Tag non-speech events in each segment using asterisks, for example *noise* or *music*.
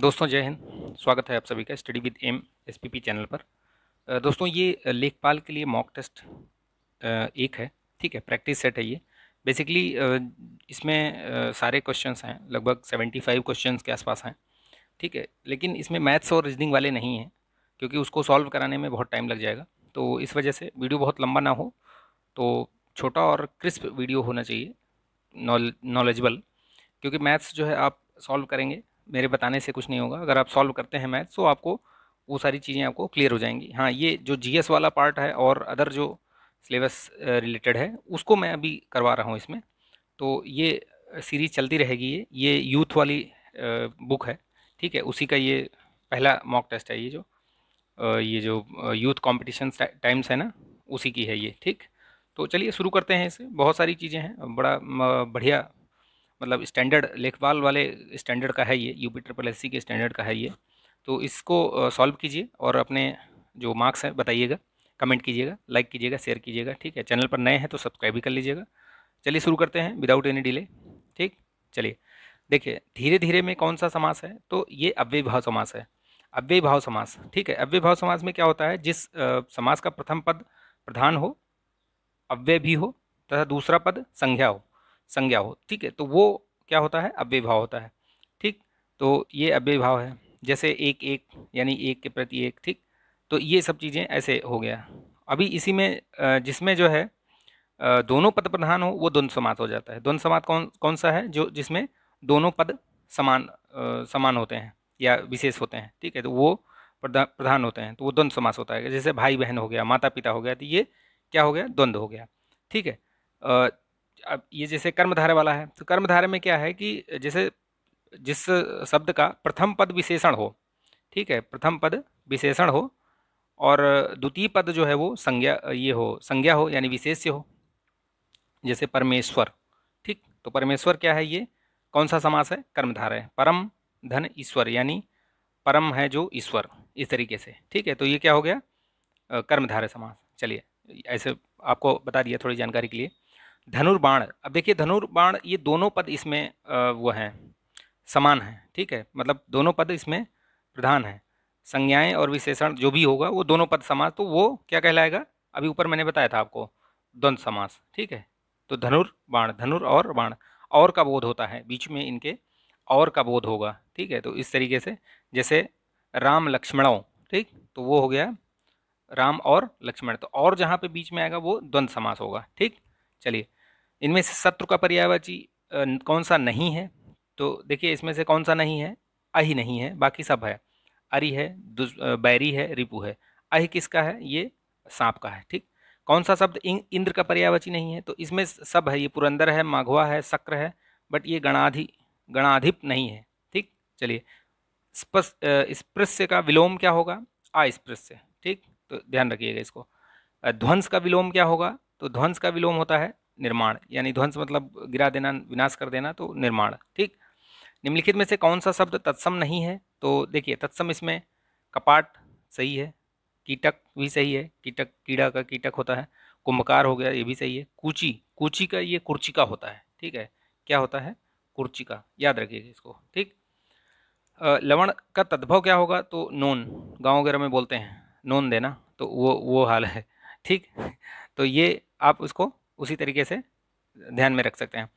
दोस्तों जय हिंद स्वागत है आप सभी का study with M SPP channel पर दोस्तों ये लेखपाल के लिए मॉक टेस्ट एक है ठीक है प्रैक्टिस सेट है ये बेसिकली इसमें सारे क्वेश्चंस हैं लगभग सेवेंटी फाइव क्वेश्चन के आसपास हैं ठीक है लेकिन इसमें मैथ्स और रीजनिंग वाले नहीं हैं क्योंकि उसको सॉल्व कराने में बहुत टाइम लग जाएगा तो इस वजह से वीडियो बहुत लंबा ना हो तो छोटा और क्रिस्प वीडियो होना चाहिए नॉलेजबल क्योंकि मैथ्स जो है आप सॉल्व करेंगे मेरे बताने से कुछ नहीं होगा अगर आप सॉल्व करते हैं मैथ्स तो आपको वो सारी चीज़ें आपको क्लियर हो जाएंगी हाँ ये जो जी वाला पार्ट है और अदर जो सिलेबस रिलेटेड है उसको मैं अभी करवा रहा हूँ इसमें तो ये सीरीज़ चलती रहेगी ये ये यूथ वाली बुक है ठीक है उसी का ये पहला मॉक टेस्ट है ये जो ये जो यूथ कॉम्पिटिशन टाइम्स है ना उसी की है ये ठीक तो चलिए शुरू करते हैं इसे बहुत सारी चीज़ें हैं बड़ा बढ़िया मतलब स्टैंडर्ड लेखपाल वाले स्टैंडर्ड का है ये U P triple S C के स्टैंडर्ड का है ये तो इसको सॉल्व कीजिए और अपने जो मार्क्स हैं बताइएगा कमेंट कीजिएगा लाइक कीजिएगा शेयर कीजिएगा ठीक है चैनल पर नए हैं तो सब्सक्राइब भी कर लीजिएगा चलिए शुरू करते हैं विदाउट एनी डिले ठीक चलिए देखिए धीरे धीरे में कौन सा समास है तो ये अव्यय भाव समास है अव्यय भाव समास ठीक है अव्यय भाव समास में क्या होता है जिस समास का प्रथम पद प्रधान हो अव्यय भी हो तथा दूसरा पद संज्ञा हो संज्ञा हो ठीक है तो वो क्या होता है अव्यभाव होता है ठीक तो ये अव्यभाव है जैसे एक एक यानी एक के प्रति एक ठीक तो ये सब चीज़ें ऐसे हो गया अभी इसी में जिसमें जो है दोनों पद प्रधान हो वो द्वंद समास हो जाता है द्वंद समास कौन कौन सा है जो जिसमें दोनों पद समान समान होते हैं या विशेष होते हैं ठीक है तो वो प्रधान होते हैं तो वो द्वंद समास होता है जैसे भाई बहन हो गया माता पिता हो गया तो ये क्या हो गया द्वंद्व हो गया ठीक है अब ये जैसे कर्मधारय वाला है तो कर्मधारय में क्या है कि जैसे जिस शब्द का प्रथम पद विशेषण हो ठीक है प्रथम पद विशेषण हो और द्वितीय पद जो है वो संज्ञा ये हो संज्ञा हो यानी विशेष्य हो जैसे परमेश्वर ठीक तो परमेश्वर क्या है ये कौन सा समास है कर्मधारय परम धन ईश्वर यानी परम है जो ईश्वर इस तरीके से ठीक है तो ये क्या हो गया कर्मधारय समास चलिए ऐसे आपको बता दिया थोड़ी जानकारी के लिए धनुर्बाण अब देखिए धनुर्बाण ये दोनों पद इसमें वो हैं समान हैं ठीक है मतलब दोनों पद इसमें प्रधान हैं संज्ञाएं और विशेषण जो भी होगा वो दोनों पद समास तो वो क्या कहलाएगा अभी ऊपर मैंने बताया था आपको द्वंद समास ठीक है तो धनुर बाण धनुर और बाण और का बोध होता है बीच में इनके और का बोध होगा ठीक है तो इस तरीके से जैसे राम लक्ष्मणों ठीक तो वो हो गया राम और लक्ष्मण तो और जहाँ पे बीच में आएगा वो द्वंद्व समास होगा ठीक चलिए इनमें से शत्रु का पर्यायवाची कौन सा नहीं है तो देखिए इसमें से कौन सा नहीं है अहि नहीं है बाकी सब है अरि है बैरी है रिपु है अहि किसका है ये सांप का है ठीक कौन सा शब्द इंद्र का पर्यायवाची नहीं है तो इसमें सब है ये पुरंदर है माघवा है शक्र है बट ये गणाधि गणाधिप नहीं है ठीक चलिए स्पृश्य का विलोम क्या होगा अस्पृश्य ठीक तो ध्यान रखिएगा इसको ध्वंस का विलोम क्या होगा तो ध्वंस का विलोम होता है निर्माण यानी ध्वंस मतलब गिरा देना विनाश कर देना तो निर्माण ठीक निम्नलिखित में से कौन सा शब्द तत्सम नहीं है तो देखिए तत्सम इसमें कपाट सही है कीटक भी सही है कीटक कीड़ा का कीटक होता है कुंभकार हो गया ये भी सही है कूची कूची का ये कुर्चिका होता है ठीक है क्या होता है कुर्चिका याद रखिएगा इसको ठीक लवण का तद्भव क्या होगा तो नोन गाँव वगैरह में बोलते हैं नोन देना तो वो वो हाल है ठीक तो ये आप उसको उसी तरीके से ध्यान में रख सकते हैं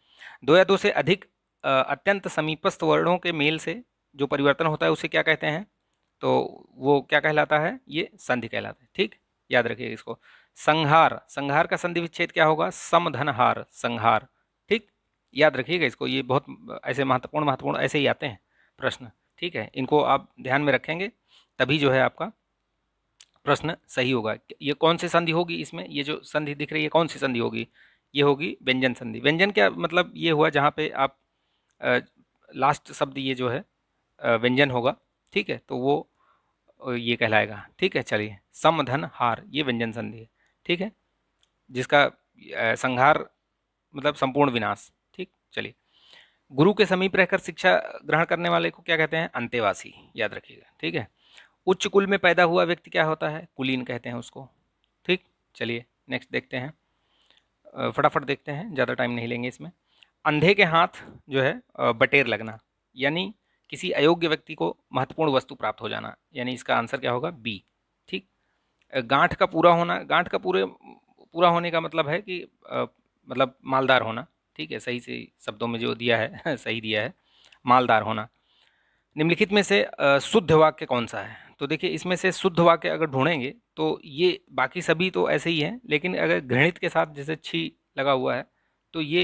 दो या दो से अधिक अत्यंत समीपस्थ वर्णों के मेल से जो परिवर्तन होता है उसे क्या कहते हैं तो वो क्या कहलाता है ये संधि कहलाता है ठीक याद रखिए इसको संहार संहार का संधि विच्छेद क्या होगा समधनहार संहार ठीक याद रखिएगा इसको ये बहुत ऐसे महत्वपूर्ण महत्वपूर्ण ऐसे ही आते हैं प्रश्न ठीक है इनको आप ध्यान में रखेंगे तभी जो है आपका प्रश्न सही होगा ये कौन सी संधि होगी इसमें ये जो संधि दिख रही है कौन सी संधि होगी ये होगी व्यंजन संधि व्यंजन क्या मतलब ये हुआ जहाँ पे आप आ, लास्ट शब्द ये जो है व्यंजन होगा ठीक है तो वो ये कहलाएगा ठीक है चलिए सम धन हार ये व्यंजन संधि है ठीक है जिसका संहार मतलब संपूर्ण विनाश ठीक चलिए गुरु के समीप रहकर शिक्षा ग्रहण करने वाले को क्या कहते हैं अंतेवासी याद रखिएगा ठीक है उच्च कुल में पैदा हुआ व्यक्ति क्या होता है कुलीन कहते हैं उसको ठीक चलिए नेक्स्ट देखते हैं फटाफट देखते हैं ज़्यादा टाइम नहीं लेंगे इसमें अंधे के हाथ जो है बटेर लगना यानी किसी अयोग्य व्यक्ति को महत्वपूर्ण वस्तु प्राप्त हो जाना यानी इसका आंसर क्या होगा बी ठीक गांठ का पूरा होना गांठ का पूरे पूरा होने का मतलब है कि आ, मतलब मालदार होना ठीक है सही से शब्दों में जो दिया है *laughs* सही दिया है मालदार होना निम्नलिखित में से आ, शुद्ध वाक्य कौन सा है तो देखिए इसमें से शुद्ध वाक्य अगर ढूंढेंगे तो ये बाकी सभी तो ऐसे ही हैं लेकिन अगर घृणित के साथ जैसे छी लगा हुआ है तो ये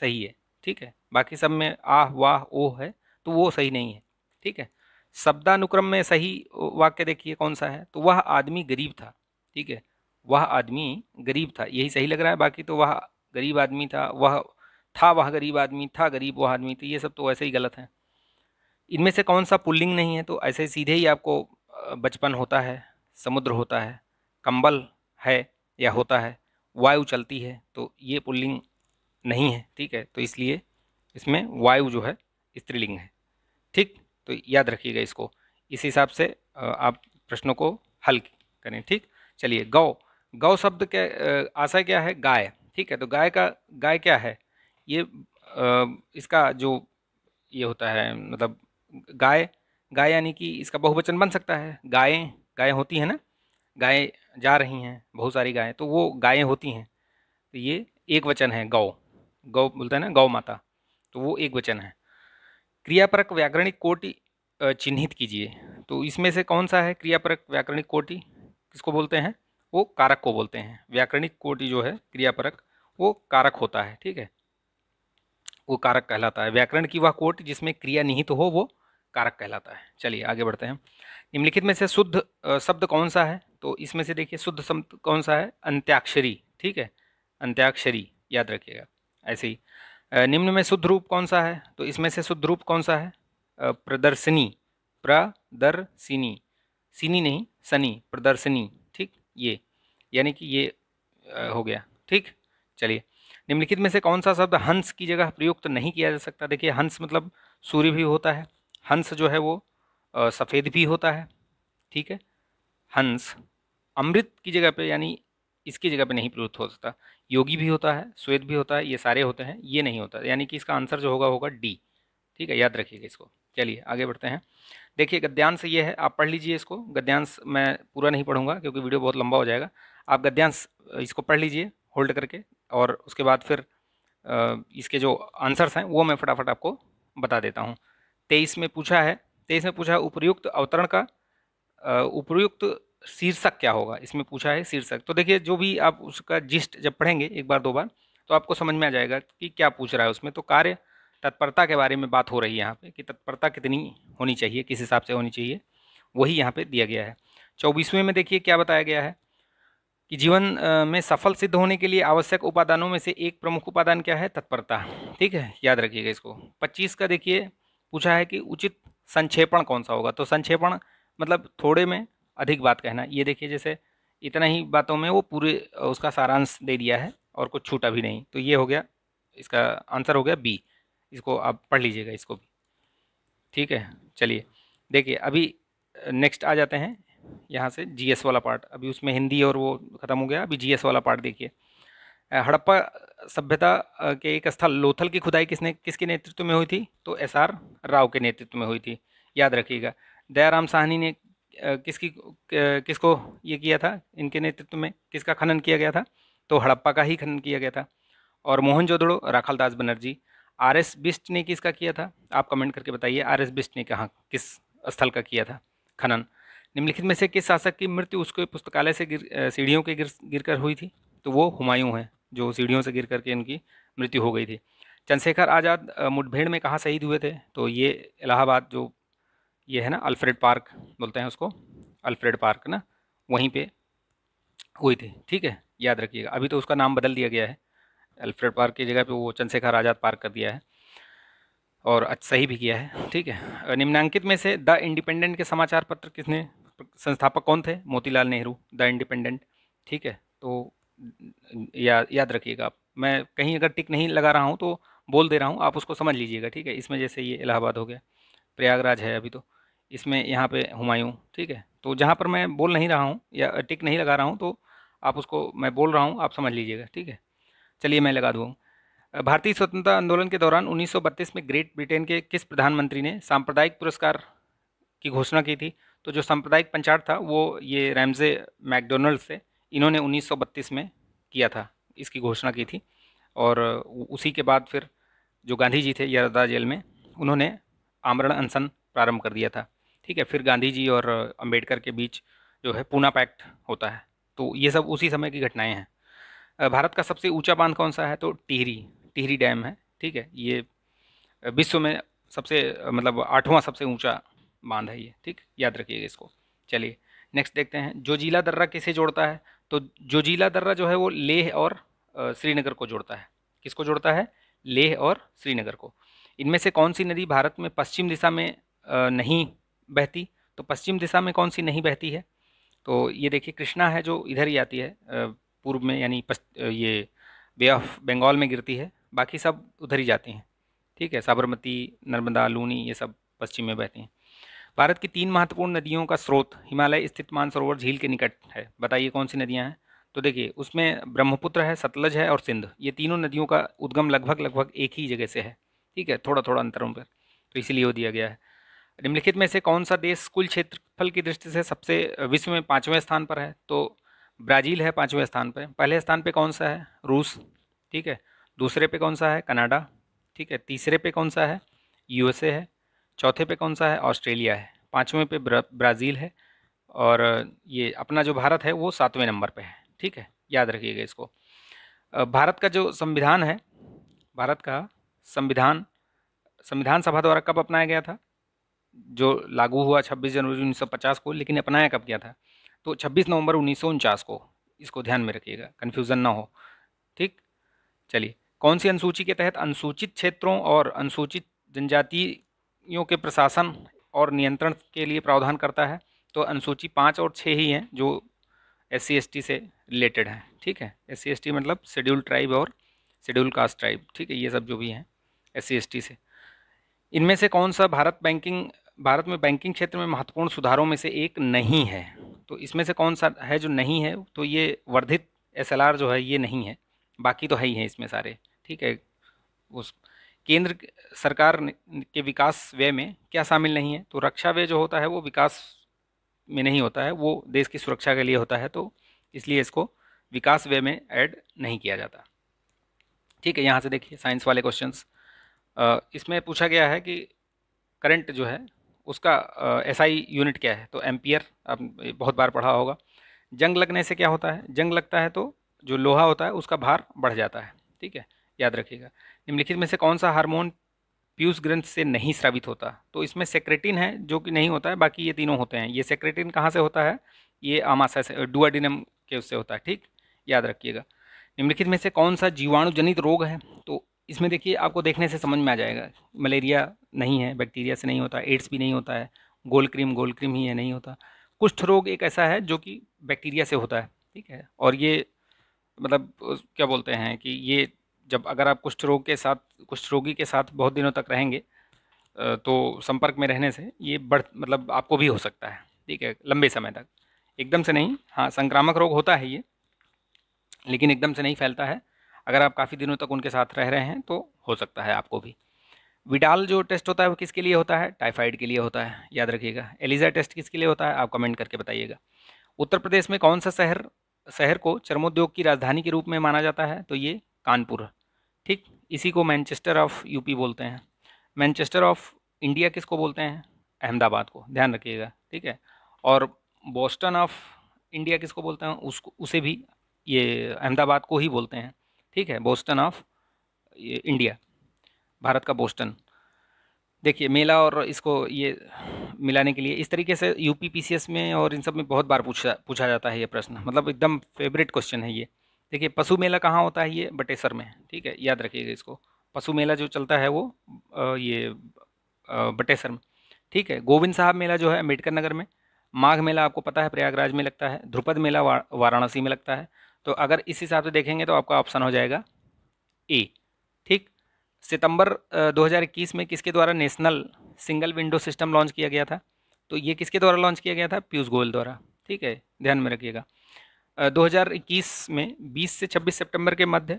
सही है ठीक है बाकी सब में आह वाह ओह है तो वो सही नहीं है ठीक है शब्दानुक्रम में सही वाक्य देखिए कौन सा है तो वह आदमी गरीब था ठीक है वह आदमी गरीब था यही सही लग रहा है बाकी तो वह गरीब आदमी था वह था वह गरीब आदमी था गरीब वह आदमी तो ये सब तो वैसे ही गलत हैं इनमें से कौन सा पुल्लिंग नहीं है तो ऐसे सीधे ही आपको बचपन होता है समुद्र होता है कंबल है या होता है वायु चलती है तो ये पुल्लिंग नहीं है ठीक है तो इसलिए इसमें वायु जो है स्त्रीलिंग है ठीक तो याद रखिएगा इसको इस हिसाब से आप प्रश्नों को हल करें ठीक चलिए गौ गौ शब्द के आशा क्या है गाय ठीक है तो गाय का गाय क्या है ये इसका जो ये होता है मतलब गाय गाय यानी कि इसका बहुवचन बन सकता है गायें गायें होती हैं ना गायें जा रही हैं बहुत सारी गायें तो वो गायें होती हैं तो ये एक वचन है गौ गौ बोलते हैं ना गौ माता तो वो एक वचन है क्रियापरक व्याकरणिक कोटि चिन्हित कीजिए तो इसमें से कौन सा है क्रियापरक व्याकरणिक कोटि किसको बोलते हैं वो कारक को बोलते हैं व्याकरणिक कोटि जो है क्रियापरक वो कारक होता है ठीक है वो कारक कहलाता है व्याकरण की वह कोटि जिसमें क्रिया निहित तो हो वो कारक कहलाता है चलिए आगे बढ़ते हैं निम्नलिखित में से शुद्ध शब्द कौन सा है तो इसमें से देखिए शुद्ध शब्द कौन सा है अंत्याक्षरी ठीक है अंत्याक्षरी याद रखिएगा ऐसे ही निम्न में शुद्ध रूप कौन सा है तो इसमें से शुद्ध रूप कौन सा है प्रदर्शनी प्रदर्शिनी सिनी नहीं सनी प्रदर्शनी ठीक ये यानी कि ये हो गया ठीक चलिए निम्नलिखित में से कौन सा शब्द हंस की जगह प्रयुक्त तो नहीं किया जा सकता देखिए हंस मतलब सूर्य भी होता है हंस जो है वो सफ़ेद भी होता है ठीक है हंस अमृत की जगह पे यानी इसकी जगह पे नहीं प्रयुक्त हो सकता योगी भी होता है श्वेत भी होता है ये सारे होते हैं ये नहीं होता यानी कि इसका आंसर जो होगा होगा डी ठीक है याद रखिएगा इसको चलिए आगे बढ़ते हैं देखिए गद्यांश ये है आप पढ़ लीजिए इसको गद्यांश मैं पूरा नहीं पढ़ूंगा क्योंकि वीडियो बहुत लंबा हो जाएगा आप गद्यांश इसको पढ़ लीजिए होल्ड करके और उसके बाद फिर इसके जो आंसर्स हैं वो मैं फटाफट आपको बता देता हूँ तेईस में पूछा है तेईस में पूछा है उपयुक्त अवतरण का उपयुक्त शीर्षक क्या होगा इसमें पूछा है शीर्षक तो देखिए जो भी आप उसका जिस्ट जब पढ़ेंगे एक बार दो बार तो आपको समझ में आ जाएगा कि क्या पूछ रहा है उसमें तो कार्य तत्परता के बारे में बात हो रही है यहाँ पे कि तत्परता कितनी होनी चाहिए किस हिसाब से होनी चाहिए वही यहाँ पे दिया गया है चौबीसवें में देखिए क्या बताया गया है कि जीवन में सफल सिद्ध होने के लिए आवश्यक उपादानों में से एक प्रमुख उपादान क्या है तत्परता ठीक है याद रखिएगा इसको पच्चीस का देखिए पूछा है कि उचित संक्षेपण कौन सा होगा तो संक्षेपण मतलब थोड़े में अधिक बात कहना ये देखिए जैसे इतना ही बातों में वो पूरे उसका सारांश दे दिया है और कुछ छूटा भी नहीं तो ये हो गया इसका आंसर हो गया बी इसको आप पढ़ लीजिएगा इसको भी ठीक है चलिए देखिए अभी नेक्स्ट आ जाते हैं यहाँ से जीएस वाला पार्ट अभी उसमें हिंदी और वो ख़त्म हो गया अभी जीएस वाला पार्ट देखिए हड़प्पा सभ्यता के एक स्थल लोथल की खुदाई किसने किसके नेतृत्व में हुई थी तो एस आर राव के नेतृत्व में हुई थी याद रखिएगा दयाराम साहनी ने किसकी किसको ये किया था इनके नेतृत्व में किसका खनन किया गया था तो हड़प्पा का ही खनन किया गया था और मोहन राखल दास बनर्जी आर एस बिस्ट ने किसका किया था आप कमेंट करके बताइए आर एस बिस्ट ने कहाँ किस स्थल का किया था खनन निम्नलिखित में से किस शासक की मृत्यु उसके पुस्तकालय से गिर सीढ़ियों के गिर गिरकर हुई थी तो वो हुमायूं हैं जो सीढ़ियों से गिर करके इनकी मृत्यु हो गई थी चंद्रशेखर आज़ाद मुठभेड़ में कहाँ शहीद हुए थे तो ये इलाहाबाद जो ये है ना अल्फ्रेड पार्क बोलते हैं उसको अल्फ्रेड पार्क ना वहीं पे हुई थी ठीक है याद रखिएगा अभी तो उसका नाम बदल दिया गया है अल्फ्रेड पार्क की जगह पे वो चंद्रशेखर आज़ाद पार्क कर दिया है और सही भी किया है ठीक है निम्नांकित में से द इंडिपेंडेंट के समाचार पत्र किसने संस्थापक कौन थे मोतीलाल नेहरू द इंडिपेंडेंट ठीक है तो या याद रखिएगा आप मैं कहीं अगर टिक नहीं लगा रहा हूँ तो बोल दे रहा हूँ आप उसको समझ लीजिएगा ठीक है इसमें जैसे ये इलाहाबाद हो गया प्रयागराज है अभी तो इसमें यहाँ पे हुमायूं ठीक है तो जहाँ पर मैं बोल नहीं रहा हूँ या टिक नहीं लगा रहा हूँ तो आप उसको मैं बोल रहा हूँ आप समझ लीजिएगा ठीक है चलिए मैं लगा दूँ भारतीय स्वतंत्रता आंदोलन के दौरान उन्नीस में ग्रेट ब्रिटेन के किस प्रधानमंत्री ने सांप्रदायिक पुरस्कार की घोषणा की थी तो जो सांप्रदायिक पंचायत था वो ये रैमजे मैकडोनल्ड से इन्होंने 1932 में किया था इसकी घोषणा की थी और उसी के बाद फिर जो गांधी जी थे यरदा जेल में उन्होंने आमरण अनशन प्रारंभ कर दिया था ठीक है फिर गांधी जी और अम्बेडकर के बीच जो है पूना पैक्ट होता है तो ये सब उसी समय की घटनाएँ हैं भारत का सबसे ऊँचा बांध कौन सा है तो टिहरी टिहरी डैम है ठीक है ये विश्व में सबसे मतलब आठवां सबसे ऊंचा बांध है ये ठीक याद रखिएगा इसको चलिए नेक्स्ट देखते हैं जो जिला दर्रा किसे जोड़ता है तो जोजीला दर्रा जो है वो लेह और श्रीनगर को जोड़ता है किसको जोड़ता है लेह और श्रीनगर को इनमें से कौन सी नदी भारत में पश्चिम दिशा में नहीं बहती तो पश्चिम दिशा में कौन सी नहीं बहती है तो ये देखिए कृष्णा है जो इधर ही आती है पूर्व में यानी ये बे ऑफ बंगाल में गिरती है बाकी सब उधर ही जाती हैं ठीक है साबरमती नर्मदा लूनी ये सब पश्चिम में बहती हैं भारत की तीन महत्वपूर्ण नदियों का स्रोत हिमालय स्थित मानसरोवर झील के निकट है बताइए कौन सी नदियाँ हैं तो देखिए उसमें ब्रह्मपुत्र है सतलज है और सिंध ये तीनों नदियों का उद्गम लगभग लगभग एक ही जगह से है ठीक है थोड़ा थोड़ा अंतरों पर तो इसीलिए वो दिया गया है निम्नलिखित में से कौन सा देश कुल क्षेत्रफल की दृष्टि से सबसे विश्व में पाँचवें स्थान पर है तो ब्राज़ील है पाँचवें स्थान पर पहले स्थान पर कौन सा है रूस ठीक है दूसरे पे कौन सा है कनाडा ठीक है तीसरे पे कौन सा है यूएसए है चौथे पे कौन सा है ऑस्ट्रेलिया है पाँचवें पे ब्रा, ब्राज़ील है और ये अपना जो भारत है वो सातवें नंबर पे है ठीक है याद रखिएगा इसको भारत का जो संविधान है भारत का संविधान संविधान सभा द्वारा कब अपनाया गया था जो लागू हुआ 26 जनवरी 1950 को लेकिन अपनाया कब गया था तो 26 नवंबर उन्नीस को इसको ध्यान में रखिएगा कन्फ्यूज़न ना हो ठीक चलिए कौन सी अनुसूची के तहत अनुसूचित क्षेत्रों और अनुसूचित जनजाति अनुसूचियों के प्रशासन और नियंत्रण के लिए प्रावधान करता है तो अनुसूची पाँच और छः ही हैं जो एस सी से रिलेटेड हैं ठीक है एस सी मतलब शेड्यूल ट्राइब और शेड्यूल कास्ट ट्राइब ठीक है ये सब जो भी हैं एस सी से इनमें से कौन सा भारत बैंकिंग भारत में बैंकिंग क्षेत्र में महत्वपूर्ण सुधारों में से एक नहीं है तो इसमें से कौन सा है जो नहीं है तो ये वर्धित एस जो है ये नहीं है बाकी तो है ही है इसमें सारे ठीक है उस केंद्र सरकार के विकास व्यय में क्या शामिल नहीं है तो रक्षा व्यय जो होता है वो विकास में नहीं होता है वो देश की सुरक्षा के लिए होता है तो इसलिए इसको विकास व्यय में ऐड नहीं किया जाता ठीक है यहाँ से देखिए साइंस वाले क्वेश्चंस इसमें पूछा गया है कि करंट जो है उसका एस आई यूनिट क्या है तो एम्पियर आप बहुत बार पढ़ा होगा जंग लगने से क्या होता है जंग लगता है तो जो लोहा होता है उसका भार बढ़ जाता है ठीक है याद रखिएगा निम्नलिखित में से कौन सा हार्मोन पीयूष ग्रंथ से नहीं स्रावित होता तो इसमें सेक्रेटिन है जो कि नहीं होता है बाकी ये तीनों होते हैं ये सेक्रेटिन कहाँ से होता है ये आमाशय से डुआडिनम के उससे होता है ठीक याद रखिएगा निम्नलिखित में से कौन सा जीवाणु जनित रोग है तो इसमें देखिए आपको देखने से समझ में आ जाएगा मलेरिया नहीं है बैक्टीरिया से नहीं होता एड्स भी नहीं होता है गोल क्रीम गोल क्रीम ही है नहीं होता कुष्ठ रोग एक ऐसा है जो कि बैक्टीरिया से होता है ठीक है और ये मतलब क्या बोलते हैं कि ये जब अगर आप कुष्ठ रोग के साथ कुष्ठ रोगी के साथ बहुत दिनों तक रहेंगे तो संपर्क में रहने से ये बढ़ मतलब आपको भी हो सकता है ठीक है लंबे समय तक एकदम से नहीं हाँ संक्रामक रोग होता है ये लेकिन एकदम से नहीं फैलता है अगर आप काफ़ी दिनों तक उनके साथ रह रहे हैं तो हो सकता है आपको भी विडाल जो टेस्ट होता है वो किसके लिए होता है टाइफाइड के लिए होता है याद रखिएगा एलिजा टेस्ट किसके लिए होता है आप कमेंट करके बताइएगा उत्तर प्रदेश में कौन सा शहर शहर को चर्मोद्योग की राजधानी के रूप में माना जाता है तो ये कानपुर ठीक इसी को मैनचेस्टर ऑफ यूपी बोलते हैं मैनचेस्टर ऑफ इंडिया किसको बोलते हैं अहमदाबाद को ध्यान रखिएगा ठीक है और बोस्टन ऑफ इंडिया किसको बोलते हैं उसको उसे भी ये अहमदाबाद को ही बोलते हैं ठीक है बोस्टन ऑफ इंडिया भारत का बोस्टन देखिए मेला और इसको ये मिलाने के लिए इस तरीके से यूपी पीसीएस में और इन सब में बहुत बार पूछा पूछा जाता है ये प्रश्न मतलब एकदम फेवरेट क्वेश्चन है ये देखिए पशु मेला कहाँ होता है ये बटेसर में ठीक है याद रखिएगा इसको पशु मेला जो चलता है वो आ, ये आ, बटेसर में ठीक है गोविंद साहब मेला जो है अम्बेडकर नगर में माघ मेला आपको पता है प्रयागराज में लगता है ध्रुपद मेला वा, वाराणसी में लगता है तो अगर इस हिसाब से देखेंगे तो आपका ऑप्शन हो जाएगा ए ठीक सितंबर 2021 में किसके द्वारा national single window system launch किया गया था तो ये किसके द्वारा लॉन्च किया गया था पीयूष गोयल द्वारा ठीक है ध्यान में रखिएगा 2021 में 20 से 26 सितंबर के मध्य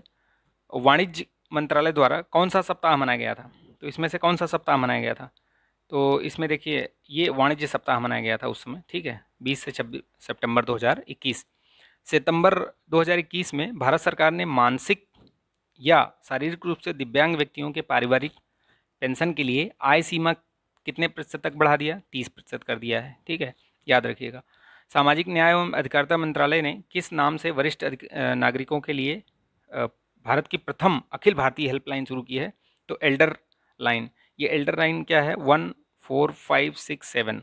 वाणिज्य मंत्रालय द्वारा कौन सा सप्ताह मनाया गया था तो इसमें से कौन सा सप्ताह मनाया गया था तो इसमें देखिए ये वाणिज्य सप्ताह मनाया गया था उस समय ठीक है 20 से 26 सितंबर 2021 सितंबर 2021 में भारत सरकार ने मानसिक या शारीरिक रूप से दिव्यांग व्यक्तियों के पारिवारिक पेंशन के लिए आय सीमा कितने प्रतिशत तक बढ़ा दिया तीस प्रतिशत कर दिया है ठीक है याद रखिएगा सामाजिक न्याय एवं अधिकारिता मंत्रालय ने किस नाम से वरिष्ठ नागरिकों के लिए भारत की प्रथम अखिल भारतीय हेल्पलाइन शुरू की है तो एल्डर लाइन ये एल्डर लाइन क्या है one four five six seven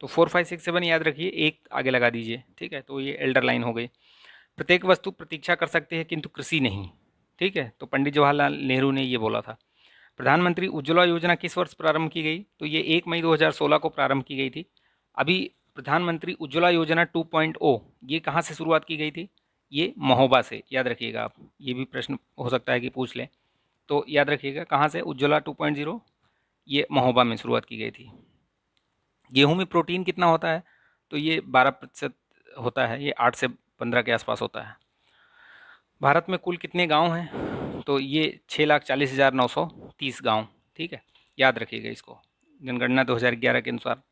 तो फोर फाइव सिक्स सेवन याद रखिए एक आगे लगा दीजिए ठीक है तो ये एल्डर लाइन हो गई प्रत्येक वस्तु प्रतीक्षा कर सकती है किंतु कृषि नहीं ठीक है तो पंडित जवाहरलाल नेहरू ने ये बोला था प्रधानमंत्री उज्ज्वला योजना किस वर्ष प्रारंभ की गई तो ये एक मई 2016 को प्रारंभ की गई थी अभी प्रधानमंत्री उज्ज्वला योजना 2.0 ये कहाँ से शुरुआत की गई थी ये महोबा से याद रखिएगा आप ये भी प्रश्न हो सकता है कि पूछ लें तो याद रखिएगा कहाँ से उज्ज्वला 2.0 ये महोबा में शुरुआत की गई थी गेहूँ में प्रोटीन कितना होता है तो ये बारह प्रतिशत होता है ये आठ से पंद्रह के आसपास होता है भारत में कुल कितने गाँव हैं तो ये छः लाख चालीस हज़ार नौ सौ तीस गाँव ठीक है याद रखिएगा इसको जनगणना दो हज़ार ग्यारह के अनुसार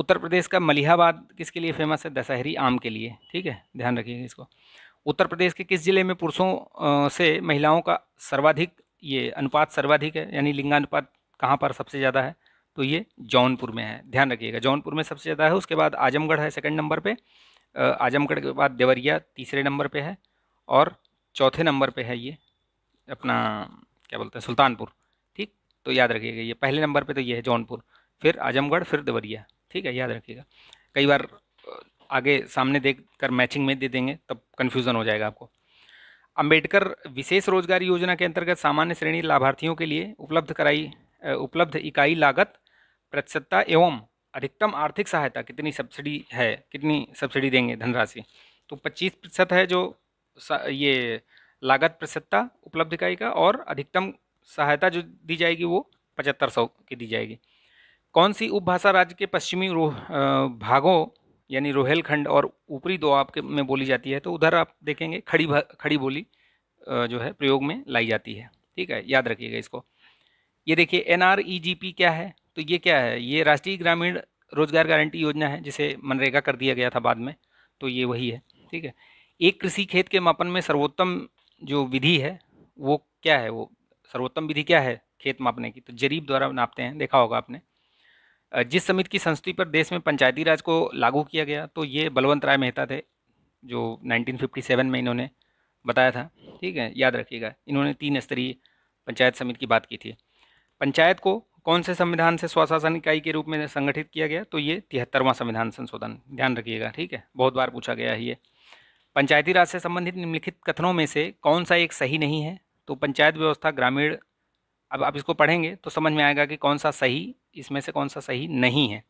उत्तर प्रदेश का मलिहाबाद किसके लिए फेमस है दशहरी आम के लिए ठीक है ध्यान रखिएगा इसको उत्तर प्रदेश के किस जिले में पुरुषों से महिलाओं का सर्वाधिक ये अनुपात सर्वाधिक है यानी लिंगानुपात कहाँ पर सबसे ज़्यादा है तो ये जौनपुर में है ध्यान रखिएगा जौनपुर में सबसे ज़्यादा है उसके बाद आजमगढ़ है सेकंड नंबर पे आजमगढ़ के बाद देवरिया तीसरे नंबर पे है और चौथे नंबर पे है ये अपना क्या बोलते हैं सुल्तानपुर ठीक तो याद रखिएगा ये पहले नंबर पे तो ये है जौनपुर फिर आजमगढ़ फिर देवरिया ठीक है याद रखिएगा कई बार आगे सामने देख कर मैचिंग में दे देंगे तब कन्फ्यूज़न हो जाएगा आपको अंबेडकर विशेष रोजगार योजना के अंतर्गत सामान्य श्रेणी लाभार्थियों के लिए उपलब्ध कराई उपलब्ध इकाई लागत प्रतिशतता एवं अधिकतम आर्थिक सहायता कितनी सब्सिडी है कितनी सब्सिडी देंगे धनराशि तो 25 प्रतिशत है जो ये लागत प्रतिशतता उपलब्ध इकाई का और अधिकतम सहायता जो दी जाएगी वो पचहत्तर सौ की दी जाएगी कौन सी उपभाषा राज्य के पश्चिमी भागों यानी रोहेलखंड और ऊपरी दोआब के में बोली जाती है तो उधर आप देखेंगे खड़ी खड़ी बोली जो है प्रयोग में लाई जाती है ठीक है याद रखिएगा इसको ये देखिए एन क्या है तो ये क्या है ये राष्ट्रीय ग्रामीण रोजगार गारंटी योजना है जिसे मनरेगा कर दिया गया था बाद में तो ये वही है ठीक है एक कृषि खेत के मापन में सर्वोत्तम जो विधि है वो क्या है वो सर्वोत्तम विधि क्या है खेत मापने की तो जरीब द्वारा नापते हैं देखा होगा आपने जिस समिति की संस्तुति पर देश में पंचायती राज को लागू किया गया तो ये बलवंत राय मेहता थे जो 1957 में इन्होंने बताया था ठीक है याद रखिएगा इन्होंने तीन स्तरीय पंचायत समिति की बात की थी पंचायत को कौन से संविधान से स्वशासन इकाई के रूप में संगठित किया गया तो ये तिहत्तरवां संविधान संशोधन ध्यान रखिएगा ठीक है बहुत बार पूछा गया है ये पंचायती राज से संबंधित निम्नलिखित कथनों में से कौन सा एक सही नहीं है तो पंचायत व्यवस्था ग्रामीण अब आप इसको पढ़ेंगे तो समझ में आएगा कि कौन सा सही इसमें से कौन सा सही नहीं है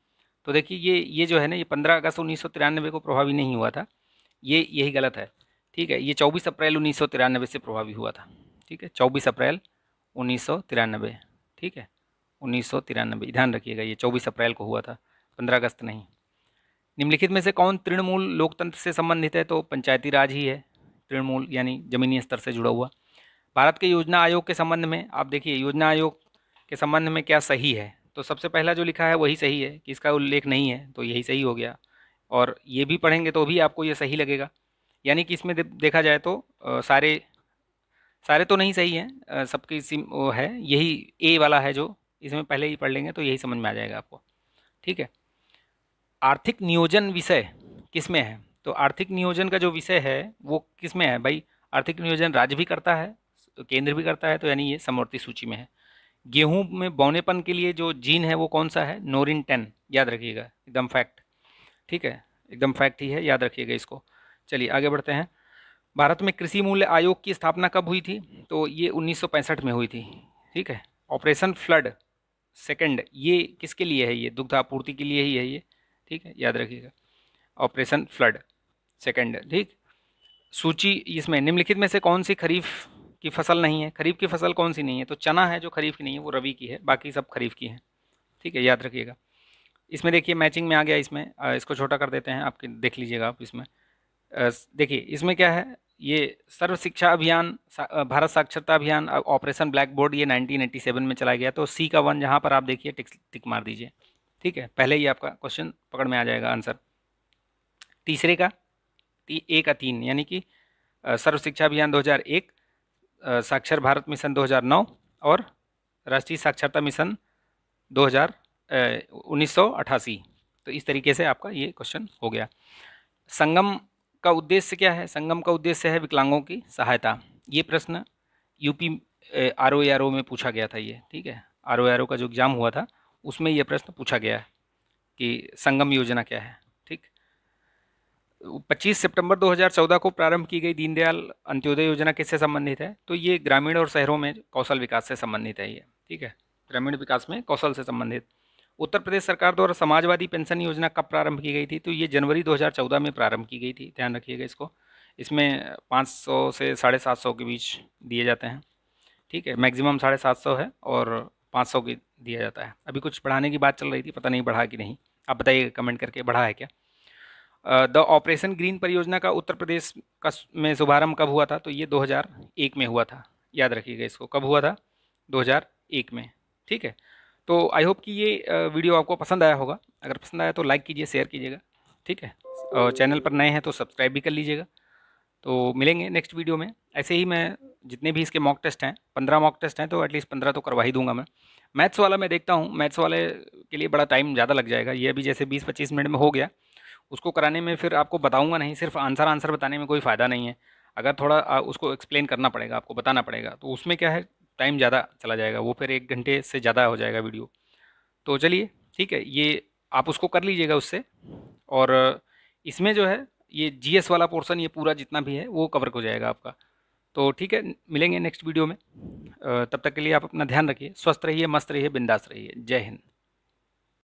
तो देखिए ये ये जो है ना ये पंद्रह अगस्त उन्नीस को प्रभावी नहीं हुआ था ये यही गलत है ठीक है ये चौबीस अप्रैल उन्नीस से प्रभावी हुआ था ठीक है चौबीस अप्रैल उन्नीस ठीक है उन्नीस ध्यान रखिएगा ये चौबीस अप्रैल को हुआ था पंद्रह अगस्त नहीं निम्नलिखित में से कौन तृणमूल लोकतंत्र से संबंधित है तो पंचायती राज ही है तृणमूल यानी जमीनी स्तर से जुड़ा हुआ भारत के योजना आयोग के संबंध में आप देखिए योजना आयोग के संबंध में क्या सही है तो सबसे पहला जो लिखा है वही सही है कि इसका उल्लेख नहीं है तो यही सही हो गया और ये भी पढ़ेंगे तो भी आपको ये सही लगेगा यानी कि इसमें देखा जाए तो आ, सारे सारे तो नहीं सही हैं सबकी सिम वो है यही ए वाला है जो इसमें पहले ही पढ़ लेंगे तो यही समझ में आ जाएगा आपको ठीक है आर्थिक नियोजन विषय किस में है तो आर्थिक नियोजन का जो विषय है वो किस में है भाई आर्थिक नियोजन राज्य भी करता है तो केंद्र भी करता है तो यानी ये समवर्ती सूची में है गेहूं में बौनेपन के लिए जो जीन है वो कौन सा है नोरिन टेन याद रखिएगा एकदम फैक्ट ठीक है एकदम फैक्ट ही है याद रखिएगा इसको चलिए आगे बढ़ते हैं भारत में कृषि मूल्य आयोग की स्थापना कब हुई थी तो ये उन्नीस में हुई थी ठीक है ऑपरेशन फ्लड सेकेंड ये किसके लिए है ये दुग्ध आपूर्ति के लिए ही है ये ठीक है याद रखिएगा ऑपरेशन फ्लड सेकेंड ठीक सूची इसमें निम्नलिखित में से कौन सी खरीफ की फसल नहीं है खरीफ की फसल कौन सी नहीं है तो चना है जो खरीफ की नहीं है वो रवि की है बाकी सब खरीफ की है ठीक है याद रखिएगा इसमें देखिए मैचिंग में आ गया इसमें इसको छोटा कर देते हैं आपके देख लीजिएगा आप इसमें देखिए इसमें क्या है ये सर्व शिक्षा अभियान भारत साक्षरता अभियान ऑपरेशन ब्लैक बोर्ड ये 1987 में चलाया गया तो सी का वन जहाँ पर आप देखिए टिक टिक मार दीजिए ठीक है पहले ही आपका क्वेश्चन पकड़ में आ जाएगा आंसर तीसरे का ती, ए का तीन यानी कि सर्व शिक्षा अभियान 2001 साक्षर भारत मिशन 2009 और राष्ट्रीय साक्षरता मिशन दो हज़ार तो इस तरीके से आपका ये क्वेश्चन हो गया संगम का उद्देश्य क्या है संगम का उद्देश्य है विकलांगों की सहायता ये प्रश्न UP R O R O में पूछा गया था ये ठीक है आर ओ आर ओ का जो एग्ज़ाम हुआ था उसमें यह प्रश्न पूछा गया है कि संगम योजना क्या है 25 सितंबर 2014 को प्रारंभ की गई दीनदयाल अंत्योदय योजना किससे संबंधित है तो ये ग्रामीण और शहरों में कौशल विकास से संबंधित है ये ठीक है ग्रामीण विकास में कौशल से संबंधित उत्तर प्रदेश सरकार द्वारा समाजवादी पेंशन योजना कब प्रारंभ की गई थी तो ये जनवरी 2014 में प्रारंभ की गई थी ध्यान रखिएगा इसको इसमें 500 से साढ़े सात सौ के बीच दिए जाते हैं ठीक है मैक्सिमम साढ़े सात सौ है और पाँच सौ दिया जाता है अभी कुछ बढ़ाने की बात चल रही थी पता नहीं बढ़ा कि नहीं आप बताइए कमेंट करके बढ़ा है क्या द ऑपरेशन ग्रीन परियोजना का उत्तर प्रदेश का में शुभारंभ कब हुआ था तो ये 2001 में हुआ था याद रखिएगा इसको कब हुआ था 2001 में ठीक है तो आई होप कि ये वीडियो आपको पसंद आया होगा अगर पसंद आया तो लाइक कीजिए शेयर कीजिएगा ठीक है और चैनल पर नए हैं तो सब्सक्राइब भी कर लीजिएगा तो मिलेंगे नेक्स्ट वीडियो में ऐसे ही मैं जितने भी इसके मॉक टेस्ट हैं पंद्रह मॉक टेस्ट हैं तो एटलीस्ट पंद्रह तो करवा ही दूंगा मैं मैथ्स वाला मैं देखता हूँ मैथ्स वाले के लिए बड़ा टाइम ज़्यादा लग जाएगा ये अभी जैसे बीस पच्चीस मिनट में हो गया उसको कराने में फिर आपको बताऊँगा नहीं सिर्फ आंसर आंसर बताने में कोई फ़ायदा नहीं है अगर थोड़ा उसको एक्सप्लेन करना पड़ेगा आपको बताना पड़ेगा तो उसमें क्या है टाइम ज़्यादा चला जाएगा वो फिर एक घंटे से ज़्यादा हो जाएगा वीडियो तो चलिए ठीक है ये आप उसको कर लीजिएगा उससे और इसमें जो है ये जी वाला पोर्सन ये पूरा जितना भी है वो कवर हो जाएगा आपका तो ठीक है मिलेंगे नेक्स्ट वीडियो में तब तक के लिए आप अपना ध्यान रखिए स्वस्थ रहिए मस्त रहिए बिंदास रहिए जय हिंद